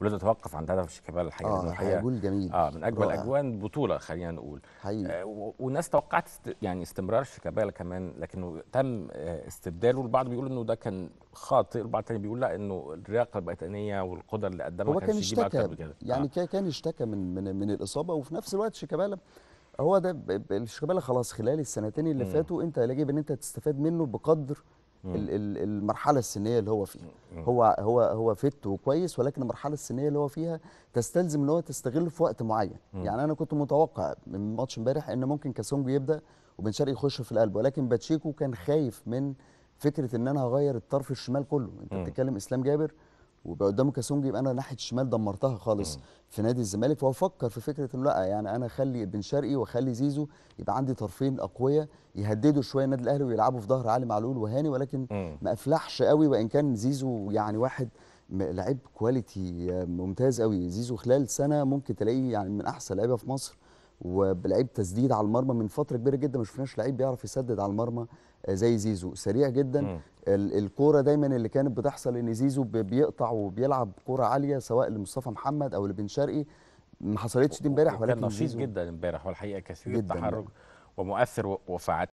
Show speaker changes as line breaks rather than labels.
ولازم اتوقف عند هدف شيكابالا الحقيقه آه الحقيقه جول جميل اه من اجمل اجوان بطوله خلينا نقول حقيقي آه والناس توقعت است... يعني استمرار شيكابالا كمان لكنه تم آه استبداله البعض بيقول انه ده كان خاطئ البعض الثاني بيقول لا انه اللياقه البدنيه والقدره اللي قدمها هو كان اشتكى يعني
آه. كان اشتكى من من من الاصابه وفي نفس الوقت شيكابالا هو ده شيكابالا خلاص خلال السنتين اللي م. فاتوا انت يجب ان انت تستفاد منه بقدر المرحله السنيه اللي هو فيها هو هو هو فت وكويس ولكن المرحله السنيه اللي هو فيها تستلزم ان هو تستغله في وقت معين يعني انا كنت متوقع من ماتش امبارح ان ممكن كاسونجو يبدا وبن شرقي يخش في القلب ولكن باتشيكو كان خايف من فكره ان انا هغير الطرف الشمال كله انت بتتكلم اسلام جابر وبقى قدامه كاسونج يبقى انا ناحيه الشمال دمرتها خالص مم. في نادي الزمالك فهو فكر في فكره انه لا يعني انا اخلي بن شرقي واخلي زيزو يبقى عندي طرفين اقوياء يهددوا شويه النادي الاهلي ويلعبوا في ظهر علي معلول وهاني ولكن مم. ما افلحش قوي وان كان زيزو يعني واحد لعيب كواليتي ممتاز قوي زيزو خلال سنه ممكن تلاقيه يعني من احسن لعيبه في مصر وبلعيب تسديد على المرمى من فتره كبيره جدا ما شفناش لعيب بيعرف يسدد على المرمى زي زيزو سريع جدا الكوره دايما اللي كانت بتحصل ان زيزو بيقطع وبيلعب كوره عاليه سواء لمصطفى محمد او لبن شرقي ما حصلتش دي امبارح ولكن كان نشيط جدا
امبارح والحقيقه كثير التحرك يعني. ومؤثر وفعال